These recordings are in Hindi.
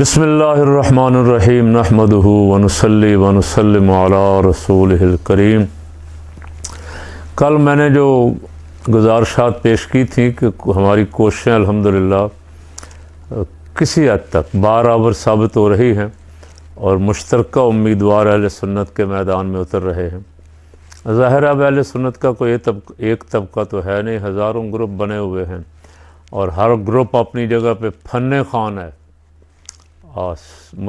बसमीम नहमद वनसली वनसलम रसूल करीम कल मैंने जो गुजारशात पेश की थी कि हमारी कोशिशें अल्हम्दुलिल्लाह किसी हद तक बाराबर साबित हो रही हैं और मुश्तरक उम्मीदवार अहल सुन्नत के मैदान में उतर रहे हैं ज़ाहिर अब अहल सुन्नत का कोई तब एक तबका तो है नहीं हज़ारों ग्रुप बने हुए हैं और हर ग्रुप अपनी जगह पे फन खान है और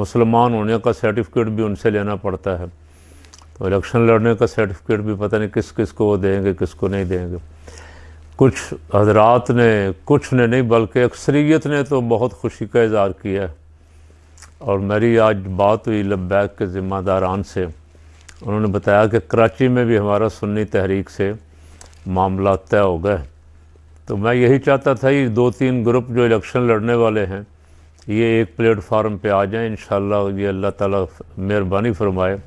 मुसलमान होने का सर्टिफिकेट भी उनसे लेना पड़ता है तो इलेक्शन लड़ने का सर्टिफिकेट भी पता नहीं किस किस को वो देंगे किस को नहीं देंगे कुछ हजरात ने कुछ ने नहीं बल्कि अक्सरियत ने तो बहुत खुशी का इजहार किया है और मेरी आज बात हुई लब्बैक के ज़िम्मेदारान से उन्होंने बताया कि कराची में भी हमारा सुन्नी तहरीक से मामला तय हो गए तो मैं यही चाहता था ये दो तीन ग्रुप जो इलेक्शन लड़ने वाले हैं ये एक प्लेटफार्म पे आ जाएं इन ये अल्लाह ताला मेहरबानी फरमाए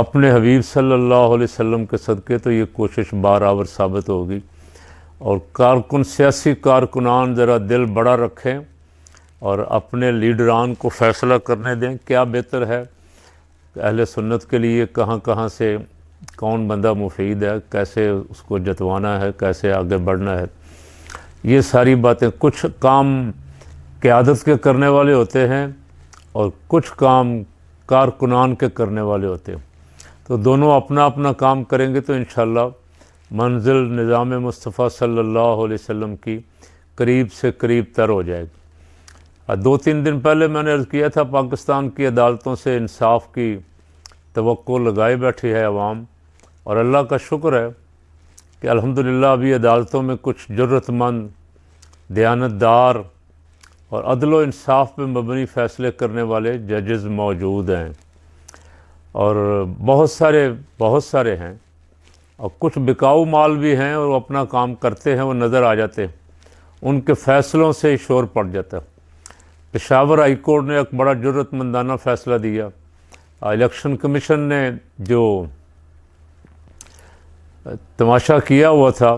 अपने हबीब सल्लल्लाहु अलैहि वसल्लम के सदक़े तो ये कोशिश आवर साबित होगी और कारकुन सियासी कारकुनान ज़रा दिल बड़ा रखें और अपने लीडरान को फ़ैसला करने दें क्या बेहतर है अहल सुन्नत के लिए कहाँ कहाँ से कौन बंदा मुफीद है कैसे उसको जतवाना है कैसे आगे बढ़ना है ये सारी बातें कुछ काम क़्यादत के करने वाले होते हैं और कुछ काम कारकुनान के करने वाले होते हैं तो दोनों अपना अपना काम करेंगे तो इन मंजिल निज़ाम मुस्तफ़ा सल्लल्लाहु अलैहि वसल्लम की करीब से करीब तर हो जाएगी दो तीन दिन पहले मैंने अर्ज़ किया था पाकिस्तान की अदालतों से इंसाफ की तो लगाए बैठी है आवाम और अल्लाह का शुक्र है कि अल्हम्दुलिल्लाह अभी अदालतों में कुछ ज़रूरतमंद दयानतदार और अदल इंसाफ में मबनी फ़ैसले करने वाले जजेस मौजूद हैं और बहुत सारे बहुत सारे हैं और कुछ बिकाऊ माल भी हैं और वो अपना काम करते हैं वो नज़र आ जाते हैं उनके फ़ैसलों से शोर पड़ जाता है पेशावर हाई कोर्ट ने एक बड़ा ज़रूरतमंदाना फ़ैसला दिया इलेक्शन कमीशन ने जो तमाशा किया हुआ था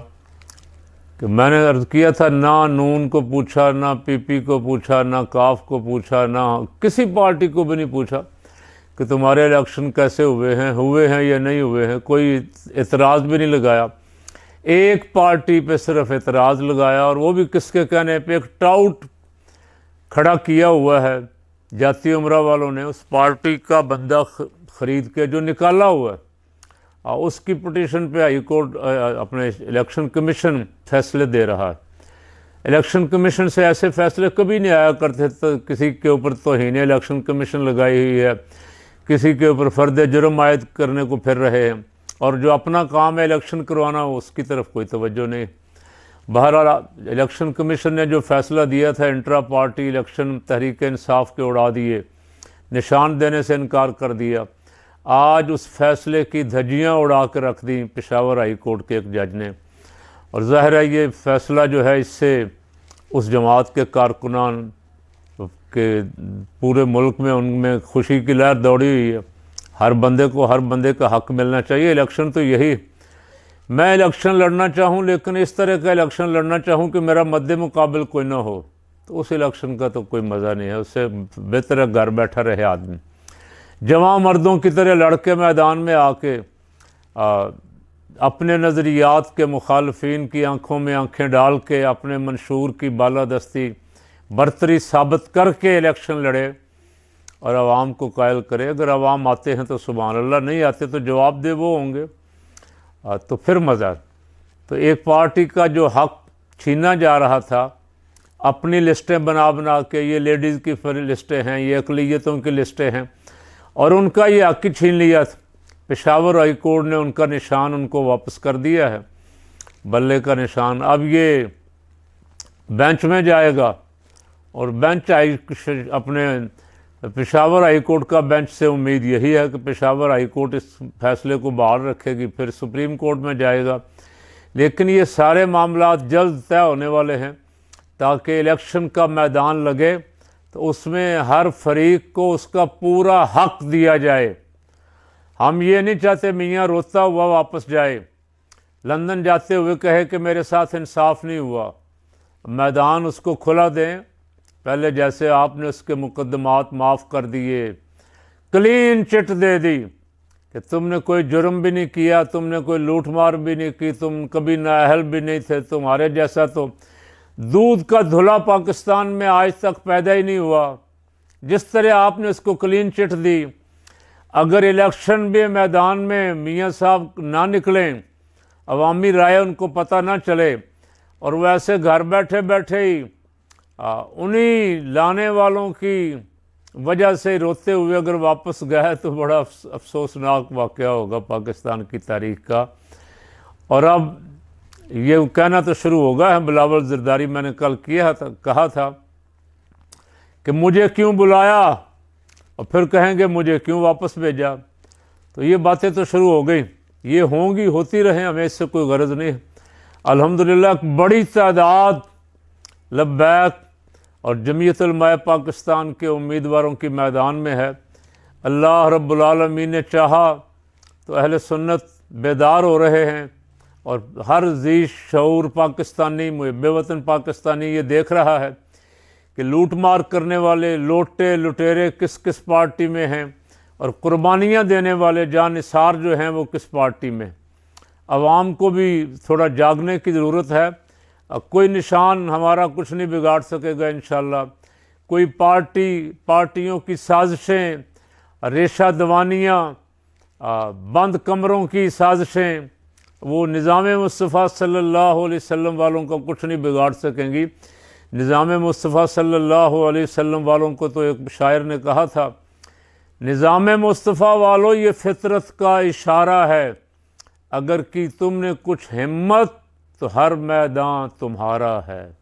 कि मैंने अर्ज़ किया था ना नून को पूछा ना पीपी को पूछा ना काफ को पूछा ना किसी पार्टी को भी नहीं पूछा कि तुम्हारे इलेक्शन कैसे हुए हैं हुए हैं या नहीं हुए हैं कोई एतराज़ भी नहीं लगाया एक पार्टी पे सिर्फ एतराज़ लगाया और वो भी किसके कहने पे एक टाउट खड़ा किया हुआ है जाती उम्र वालों ने उस पार्टी का बंदा खरीद के जो निकाला हुआ है उसकी पटिशन पे हाई कोर्ट अपने इलेक्शन कमीशन फैसले दे रहा है इलेक्शन कमीशन से ऐसे फैसले कभी नहीं आया करते तो किसी के ऊपर तोहन इलेक्शन कमीशन लगाई हुई है किसी के ऊपर फर्द जुर्म आयद करने को फिर रहे हैं और जो अपना काम है इलेक्शन करवाना उसकी तरफ कोई तवज्जो नहीं बहरहाल इलेक्शन कमीशन ने जो फैसला दिया था intra party election Tehreek Insaf के उड़ा दिए निशान देने से इनकार कर दिया आज उस फैसले की धज्जियाँ उड़ा कर रख दी पिशावर हाई कोर्ट के एक जज ने और ज़ाहिर है ये फ़ैसला जो है इससे उस जमात के कारकुनान के पूरे मुल्क में उनमें खुशी की लहर दौड़ी हुई है हर बंदे को हर बंदे का हक मिलना चाहिए इलेक्शन तो यही मैं इलेक्शन लड़ना चाहूँ लेकिन इस तरह का इलेक्शन लड़ना चाहूँ कि मेरा मद्द मुकाबल कोई ना हो तो उस इलेक्शन का तो कोई मज़ा नहीं है उससे बेहतर घर बैठा रहे आदमी जवान मर्दों की तरह लड़के मैदान में आके आ, अपने नज़रियात के मुखालफन की आंखों में आंखें डाल के अपने मंशूर की बालादस्ती बरतरी साबित करके इलेक्शन लड़े और आवाम को कायल करे अगर आवाम आते हैं तो सुबह अल्लाह नहीं आते तो जवाब दे वो होंगे तो फिर मज़ा तो एक पार्टी का जो हक छीना जा रहा था अपनी लिस्टें बना बना के ये लेडीज़ की लिस्टें हैं ये अकलीतों की लिस्टें हैं और उनका ये हक छीन लिया था पेशावर हाई कोर्ट ने उनका निशान उनको वापस कर दिया है बल्ले का निशान अब ये बेंच में जाएगा और बेंच हाई अपने पेशावर हाई कोर्ट का बेंच से उम्मीद यही है कि पेशावर हाई कोर्ट इस फैसले को बहाल रखेगी फिर सुप्रीम कोर्ट में जाएगा लेकिन ये सारे मामला जल्द तय होने वाले हैं ताकि इलेक्शन का मैदान लगे तो उसमें हर फरीक को उसका पूरा हक दिया जाए हम ये नहीं चाहते मियाँ रोता हुआ वापस जाए लंदन जाते हुए कहे कि मेरे साथ इंसाफ नहीं हुआ मैदान उसको खुला दें पहले जैसे आपने उसके मुकदमात माफ़ कर दिए क्लीन चिट दे दी कि तुमने कोई जुर्म भी नहीं किया तुमने कोई लूट मार भी नहीं की तुम कभी नाअहल भी नहीं थे तुम्हारे जैसा तो दूध का धुला पाकिस्तान में आज तक पैदा ही नहीं हुआ जिस तरह आपने उसको क्लीन चिट दी अगर इलेक्शन भी मैदान में मियाँ साहब ना निकलें अवामी राय उनको पता ना चले और वो ऐसे घर बैठे बैठे ही उन्हीं लाने वालों की वजह से रोते हुए अगर वापस गए तो बड़ा अफसोसनाक वाक़ होगा पाकिस्तान की तारीख का और अब ये कहना तो शुरू होगा है बिलावल जरदारी मैंने कल किया था कहा था कि मुझे क्यों बुलाया और फिर कहेंगे मुझे क्यों वापस भेजा तो ये बातें तो शुरू हो गई ये होंगी होती रहें हमें इससे कोई गरज़ नहीं अल्हम्दुलिल्लाह बड़ी तादाद लब्बैक और जमीयतलमाय पाकिस्तान के उम्मीदवारों के मैदान में है अल्लाह रब्बुल रबालमीन ने चाहा तो अहल सुन्नत बेदार हो रहे हैं और हर जी शूर पाकिस्तानी मुहब वतन पाकिस्तानी ये देख रहा है कि लूट मार करने वाले लोटे लुटेरे किस किस पार्टी में हैं और कुर्बानियाँ देने वाले जानसार जो हैं वो किस पार्टी में आवाम को भी थोड़ा जागने की ज़रूरत है कोई निशान हमारा कुछ नहीं बिगाड़ सकेगा इन कोई पार्टी पार्टियों की साजिशें रेशा दवानियाँ बंद कमरों की साजिशें वो निज़ाम मुस्तफ़ा सल्ला वसम वालों का कुछ नहीं बिगाड़ सकेंगी निज़ाम मुस्तफ़ा सल्ला वसम वालों को तो एक शायर ने कहा था निज़ाम मुस्तफ़ा वालों ये फितरत का इशारा है अगर कि तुमने कुछ हिम्मत तो हर मैदान तुम्हारा है